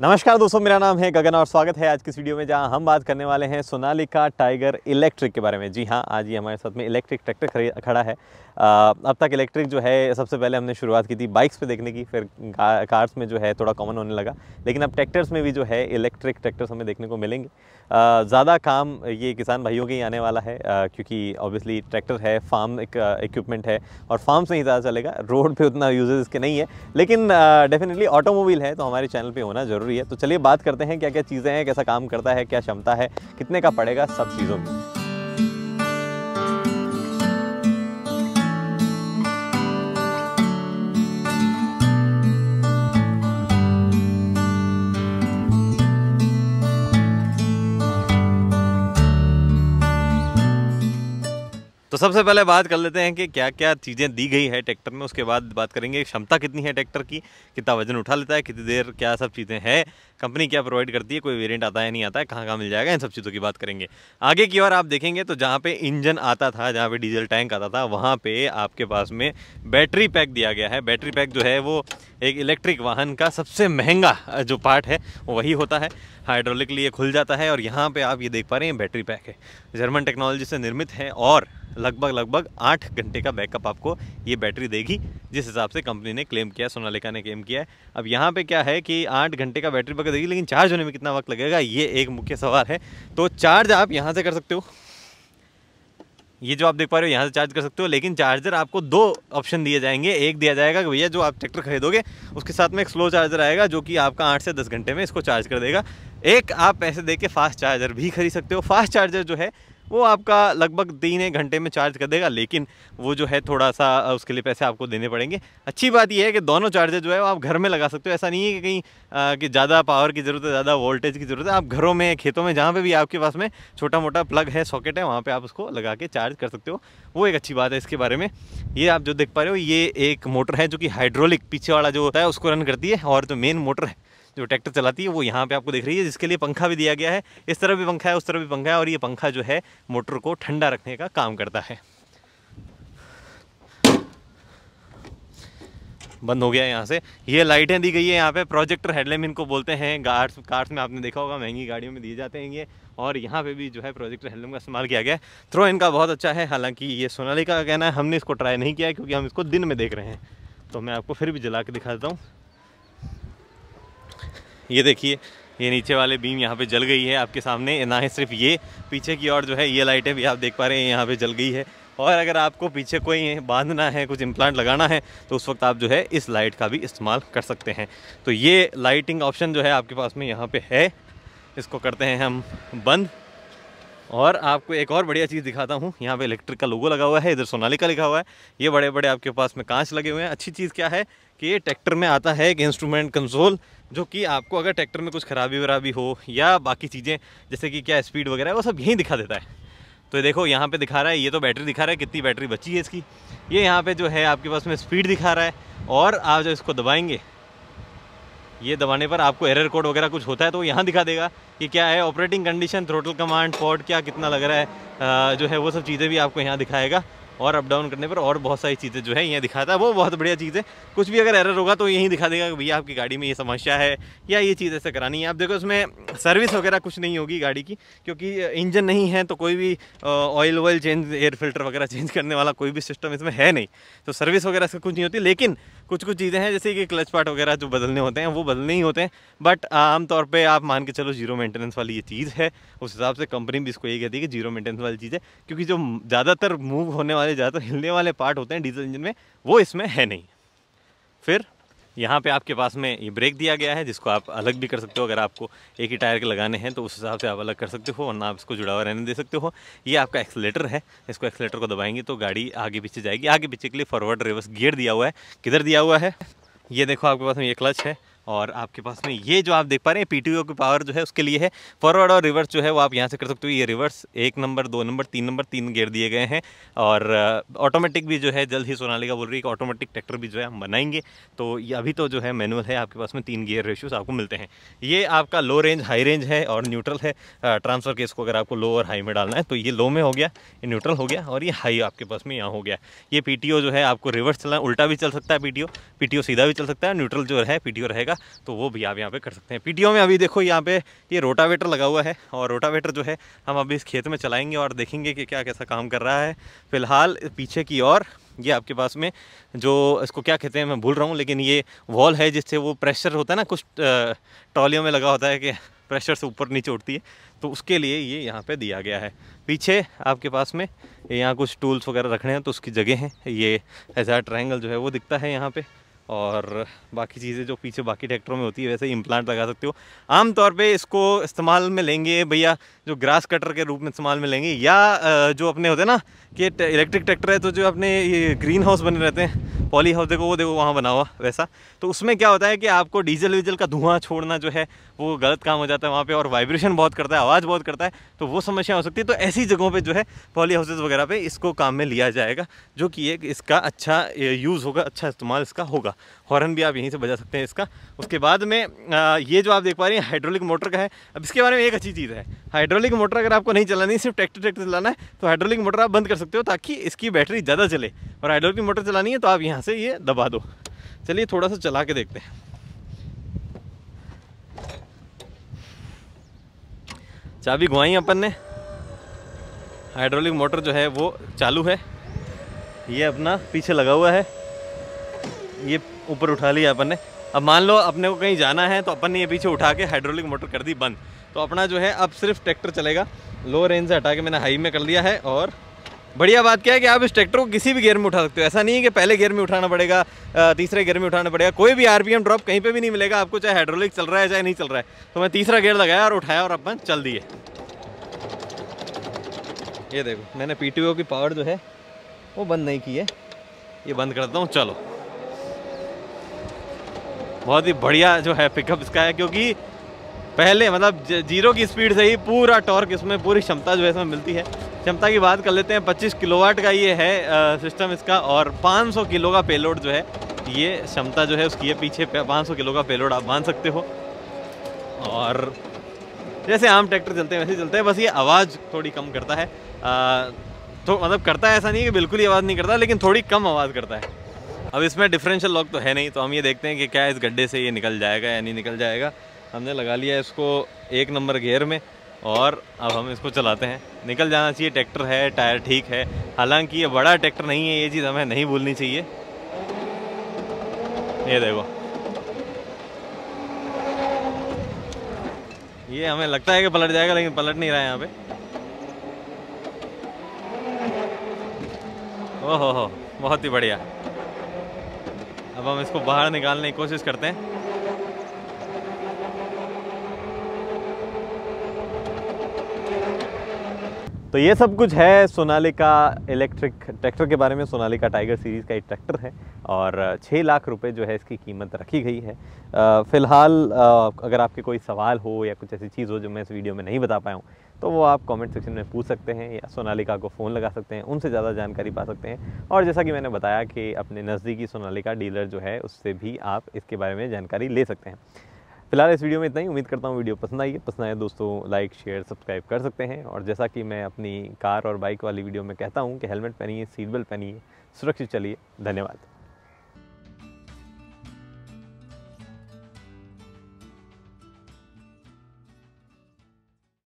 नमस्कार दोस्तों मेरा नाम है गगन और स्वागत है आज की इस वीडियो में जहां हम बात करने वाले हैं सोनालिका टाइगर इलेक्ट्रिक के बारे में जी हां आज ये हमारे साथ में इलेक्ट्रिक ट्रैक्टर खड़ा है अब तक इलेक्ट्रिक जो है सबसे पहले हमने शुरुआत की थी बाइक्स पे देखने की फिर कार्स में जो है थोड़ा कॉमन होने लगा लेकिन अब ट्रैक्टर्स में भी जो है इलेक्ट्रिक ट्रैक्टर्स हमें देखने को मिलेंगे ज़्यादा काम ये किसान भाइयों के ही आने वाला है क्योंकि ऑब्वियसली ट्रैक्टर है फार्म एक इक्विपमेंट है और फार्म से ही ज़्यादा चलेगा रोड पर उतना यूजेज इसके नहीं है लेकिन डेफिनेटली ऑटोमोबाइल है तो हमारे चैनल पर होना ज़रूरी है तो चलिए बात करते हैं क्या क्या चीज़ें हैं कैसा काम करता है क्या क्षमता है कितने का पड़ेगा सब चीज़ों में तो सबसे पहले बात कर लेते हैं कि क्या क्या चीज़ें दी गई है ट्रैक्टर में उसके बाद बात करेंगे क्षमता कितनी है ट्रैक्टर की कितना वजन उठा लेता है कितनी देर क्या सब चीज़ें हैं कंपनी क्या प्रोवाइड करती है कोई वेरिएंट आता है नहीं आता है कहाँ कहाँ मिल जाएगा इन सब चीज़ों की बात करेंगे आगे की ओर आप देखेंगे तो जहाँ पर इंजन आता था जहाँ पर डीजल टैंक आता था वहाँ पर आपके पास में बैटरी पैक दिया गया है बैटरी पैक जो है वो एक इलेक्ट्रिक वाहन का सबसे महंगा जो पार्ट है वही होता है हाइड्रोलिकली ये खुल जाता है और यहाँ पर आप ये देख पा रहे हैं बैटरी पैक है जर्मन टेक्नोलॉजी से निर्मित है और लगभग लगभग आठ घंटे का बैकअप आपको ये बैटरी देगी जिस हिसाब से कंपनी ने क्लेम किया सोनालिका ने क्लेम किया है अब यहाँ पे क्या है कि आठ घंटे का बैटरी बैकअप देगी लेकिन चार्ज होने में कितना वक्त लगेगा ये एक मुख्य सवाल है तो चार्ज आप यहाँ से कर सकते हो ये जो आप देख पा रहे हो यहाँ से चार्ज कर सकते हो लेकिन चार्जर आपको दो ऑप्शन दिए जाएंगे एक दिया जाएगा कि भैया जो आप ट्रैक्टर खरीदोगे उसके साथ में एक स्लो चार्जर आएगा जो कि आपका आठ से दस घंटे में इसको चार्ज कर देगा एक आप पैसे दे के फास्ट चार्जर भी खरीद सकते हो फास्ट चार्जर जो है वो आपका लगभग तीन एक घंटे में चार्ज कर देगा लेकिन वो जो है थोड़ा सा उसके लिए पैसे आपको देने पड़ेंगे अच्छी बात यह है कि दोनों चार्जर जो है वो आप घर में लगा सकते हो ऐसा नहीं है कि कहीं कि ज़्यादा पावर की ज़रूरत है ज़्यादा वोल्टेज की ज़रूरत है आप घरों में खेतों में जहाँ पर भी आपके पास में छोटा मोटा प्लग है सॉकेट है वहाँ पर आप उसको लगा के चार्ज कर सकते हो वो एक अच्छी बात है इसके बारे में ये आप जो देख पा रहे हो ये एक मोटर है जो कि हाइड्रोलिक पीछे वाला जो होता है उसको रन करती है और जो मेन मोटर है जो ट्रैक्टर चलाती है वो यहाँ पे आपको दिख रही है जिसके लिए पंखा भी दिया गया है इस तरफ भी पंखा है उस तरफ भी पंखा है और ये पंखा जो है मोटर को ठंडा रखने का काम करता है बंद हो गया है यहाँ से ये लाइटें दी गई है यहाँ पे प्रोजेक्टर हेडलैम्प इनको बोलते हैं गार्ड्स कार्स में आपने देखा होगा महंगी गाड़ियों में दिए जाते हैं ये और यहाँ पे भी जो है प्रोजेक्टर हेडलैम्प का इस्तेमाल किया गया है थ्रो इनका बहुत अच्छा है हालांकि ये सोनाली का कहना है हमने इसको ट्राई नहीं किया क्योंकि हम इसको दिन में देख रहे हैं तो मैं आपको फिर भी जला के दिखाता हूँ ये देखिए ये नीचे वाले बीम यहाँ पे जल गई है आपके सामने ना ही सिर्फ ये पीछे की ओर जो है ये लाइटें भी आप देख पा रहे हैं यहाँ पे जल गई है और अगर आपको पीछे कोई बांधना है कुछ इम्प्लांट लगाना है तो उस वक्त आप जो है इस लाइट का भी इस्तेमाल कर सकते हैं तो ये लाइटिंग ऑप्शन जो है आपके पास में यहाँ पर है इसको करते हैं हम बंद और आपको एक और बढ़िया चीज़ दिखाता हूँ यहाँ पे इलेक्ट्रिक का लोगो लगा हुआ है इधर सोनाली का लिखा हुआ है ये बड़े बड़े आपके पास में कांच लगे हुए हैं अच्छी चीज़ क्या है कि ये ट्रैक्टर में आता है एक इंस्ट्रूमेंट कंसोल जो कि आपको अगर ट्रैक्टर में कुछ खराबी वराबी हो या बाकी चीज़ें जैसे कि क्या स्पीड वगैरह वो सब यहीं दिखा देता है तो ये देखो यहाँ पे दिखा रहा है ये तो बैटरी दिखा रहा है कितनी बैटरी बची है इसकी ये यहाँ पे जो है आपके पास में स्पीड दिखा रहा है और आप जब इसको दबाएंगे ये दबाने पर आपको एरर कोड वगैरह कुछ होता है तो यहाँ दिखा देगा कि क्या है operating condition throttle command pod क्या कितना लग रहा है जो है वो सब चीज़ें भी आपको यहाँ दिखाएगा और अप डाउन करने पर और बहुत सारी चीज़ें जो है यहाँ दिखाता है वो बहुत बढ़िया चीज़ है कुछ भी अगर एरर होगा तो यहीं दिखा देगा कि भैया आपकी गाड़ी में ये समस्या है या ये चीज़ ऐसे करानी है आप देखो इसमें सर्विस वगैरह कुछ नहीं होगी गाड़ी की क्योंकि इंजन नहीं है तो कोई भी oil oil change air filter वगैरह चेंज करने वाला कोई भी सिस्टम इसमें है नहीं तो सर्विस वगैरह इसका कुछ नहीं होती लेकिन कुछ कुछ चीज़ें हैं जैसे कि क्लच पार्ट वगैरह जो बदलने होते हैं वो बदलने ही होते हैं बट आमतौर पर आप मान के चलो जीरो मेंटेनेंस वाली ये चीज़ है उस हिसाब से कंपनी भी इसको यही कहती है कि जीरो मेंटेनेंस वाली चीज़ है क्योंकि जो ज़्यादातर मूव होने वाले वाले ज़्यादातर हिलने वाले पार्ट होते हैं डीजल इंजन में वो इसमें है नहीं फिर यहाँ पे आपके पास में ये ब्रेक दिया गया है जिसको आप अलग भी कर सकते हो अगर आपको एक ही टायर के लगाने हैं तो उस हिसाब से आप अलग कर सकते हो वरना आप इसको जुड़ा हुआ रहने दे सकते हो ये आपका एक्सलेटर है इसको एक्सलेटर को दबाएंगे तो गाड़ी आगे पीछे जाएगी आगे पीछे के लिए फॉरवर्ड रिवर्स गियर दिया हुआ है किधर दिया हुआ है ये देखो आपके पास में ये क्लच है और आपके पास में ये जो आप देख पा रहे हैं पी की पावर जो है उसके लिए है फॉरवर्ड और रिवर्स जो है वो आप यहाँ से कर सकते हो ये रिवर्स एक नंबर दो नंबर तीन नंबर तीन गेयर दिए गए हैं और ऑटोमेटिक भी जो है जल्द ही का बोल रही है कि ऑटोमेटिक ट्रैक्टर भी जो है हम बनाएंगे तो ये अभी तो जो है मैनुअल है आपके पास में तीन गियर रेशियोज आपको मिलते हैं ये आपका लो रेंज हाई रेंज है और न्यूट्रल है ट्रांसफ़र केस को अगर आपको लो और हाई में डालना है तो ये लो में हो गया ये न्यूट्रल हो गया और ये हाई आपके पास में यहाँ हो गया ये पी जो है आपको रिवर्स चलना उल्टा भी चल सकता है पी टी सीधा भी चल सकता है न्यूट्रल जो है पी रहेगा तो वो भी आप यहाँ पे कर सकते हैं पीटीओ में अभी देखो यहाँ पे ये रोटावेटर लगा हुआ है और रोटावेटर जो है हम अभी इस खेत में चलाएंगे और देखेंगे कि क्या कैसा काम कर रहा है फिलहाल पीछे की ओर ये आपके पास में जो इसको क्या कहते हैं मैं भूल रहा हूँ लेकिन ये वॉल है जिससे वो प्रेशर होता है ना कुछ ट्रॉलियों में लगा होता है कि प्रेशर से ऊपर नीचे उठती है तो उसके लिए ये यहाँ पे दिया गया है पीछे आपके पास में यहाँ कुछ टूल्स वगैरह रखने हैं तो उसकी जगह हैं ये ऐसा ट्रायंगल जो है वो दिखता है यहाँ पे और बाकी चीज़ें जो पीछे बाकी ट्रैक्टरों में होती है वैसे ही इम्प्लांट लगा सकते हो आमतौर पे इसको इस्तेमाल में लेंगे भैया जो ग्रास कटर के रूप में इस्तेमाल में लेंगे या जो अपने होते हैं ना कि इलेक्ट्रिक ट्रैक्टर है तो जो अपने ये ग्रीन हाउस बने रहते हैं पॉली हाउस देखो वो देखो वहाँ बना हुआ वैसा तो उसमें क्या होता है कि आपको डीजल वीजल का धुआं छोड़ना जो है वो गलत काम हो जाता है वहाँ पर और वाइब्रेशन बहुत करता है आवाज़ बहुत करता है तो वो समस्या हो सकती है तो ऐसी जगहों पर जो है पॉली हाउसेज वगैरह पर इसको काम में लिया जाएगा जो कि एक इसका अच्छा यूज़ होगा अच्छा इस्तेमाल इसका होगा हॉर्न भी आप यहीं से बजा सकते हैं इसका उसके बाद में ये जो आप देख पा रहे हैं हाइड्रोलिक मोटर का है अब इसके बारे में एक अच्छी चीज़ है हाइड्रोलिक मोटर अगर आपको नहीं चलानी सिर्फ ट्रैक्टर ट्रैक्टर चलाना है तो हाइड्रोलिक मोटर आप बंद कर सकते हो ताकि इसकी बैटरी ज़्यादा चले और हाइड्रोलिक मोटर चलानी है तो आप यहाँ से ये दबा दो चलिए थोड़ा सा चला के देखते हैं चाबी घुमाई अपन ने हाइड्रोलिक मोटर जो है वो चालू है ये अपना पीछे लगा हुआ है ये ऊपर उठा लिया अपन ने अब मान लो अपने को कहीं जाना है तो अपन ने ये पीछे उठा के हाइड्रोलिक मोटर कर दी बंद तो अपना जो है अब सिर्फ ट्रैक्टर चलेगा लो रेंज से हटा के मैंने हाई में कर लिया है और बढ़िया बात क्या है कि आप इस ट्रैक्टर को किसी भी गियर में उठा सकते हो ऐसा नहीं है कि पहले गियर में उठाना पड़ेगा तीसरे गियर में उठाना पड़ेगा कोई भी आरपीएम ड्रॉप कहीं पे भी नहीं मिलेगा आपको चाहे हाइड्रोलिक चल रहा है चाहे नहीं चल रहा है तो मैं तीसरा गियर लगाया और उठाया और अपन चल दिए ये देखो मैंने पी की पावर जो है वो बंद नहीं की है ये बंद करता हूँ चलो बहुत ही बढ़िया जो है पिकअप इसका है क्योंकि पहले मतलब जीरो की स्पीड से ही पूरा टॉर्क इसमें पूरी क्षमता जो है इसमें मिलती है क्षमता की बात कर लेते हैं पच्चीस किलोवाट का ये है सिस्टम इसका और पाँच किलो का पेलोड जो है ये क्षमता जो है उसकी है पीछे पाँच किलो का पेलोड आप मान सकते हो और जैसे आम ट्रैक्टर चलते हैं वैसे चलते हैं बस ये आवाज़ थोड़ी कम करता है आ, तो मतलब करता है ऐसा नहीं कि बिल्कुल ही आवाज़ नहीं करता लेकिन थोड़ी कम आवाज़ करता है अब इसमें डिफरेंशियल लॉक तो है नहीं तो हम ये देखते हैं कि क्या इस गड्ढे से ये निकल जाएगा या नहीं निकल जाएगा हमने लगा लिया इसको एक नंबर गेयर में और अब हम इसको चलाते हैं निकल जाना चाहिए ट्रैक्टर है टायर ठीक है हालांकि ये बड़ा ट्रैक्टर नहीं है ये चीज़ हमें नहीं भूलनी चाहिए ये देखो ये हमें लगता है कि पलट जाएगा लेकिन पलट नहीं रहा है यहाँ पे ओहो हो बहुत ही बढ़िया अब हम इसको बाहर निकालने की कोशिश करते हैं तो ये सब कुछ है सोनाली का इलेक्ट्रिक ट्रैक्टर के बारे में सोनाली का टाइगर सीरीज़ का एक ट्रैक्टर है और छः लाख रुपए जो है इसकी कीमत रखी गई है फ़िलहाल अगर आपके कोई सवाल हो या कुछ ऐसी चीज़ हो जो मैं इस वीडियो में नहीं बता पाया हूँ तो वो आप कमेंट सेक्शन में पूछ सकते हैं या सोनालिका को फ़ोन लगा सकते हैं उनसे ज़्यादा जानकारी पा सकते हैं और जैसा कि मैंने बताया कि अपने नज़दीकी सोनालिका डीलर जो है उससे भी आप इसके बारे में जानकारी ले सकते हैं फिलहाल इस वीडियो में इतना ही उम्मीद करता हूँ वीडियो पसंद आई है पसंद आए दोस्तों लाइक शेयर सब्सक्राइब कर सकते हैं और जैसा कि मैं अपनी कार और बाइक वाली वीडियो में कहता हूँ कि हेलमेट पहनिए सीट बेल्ट पहनिए सुरक्षित चलिए धन्यवाद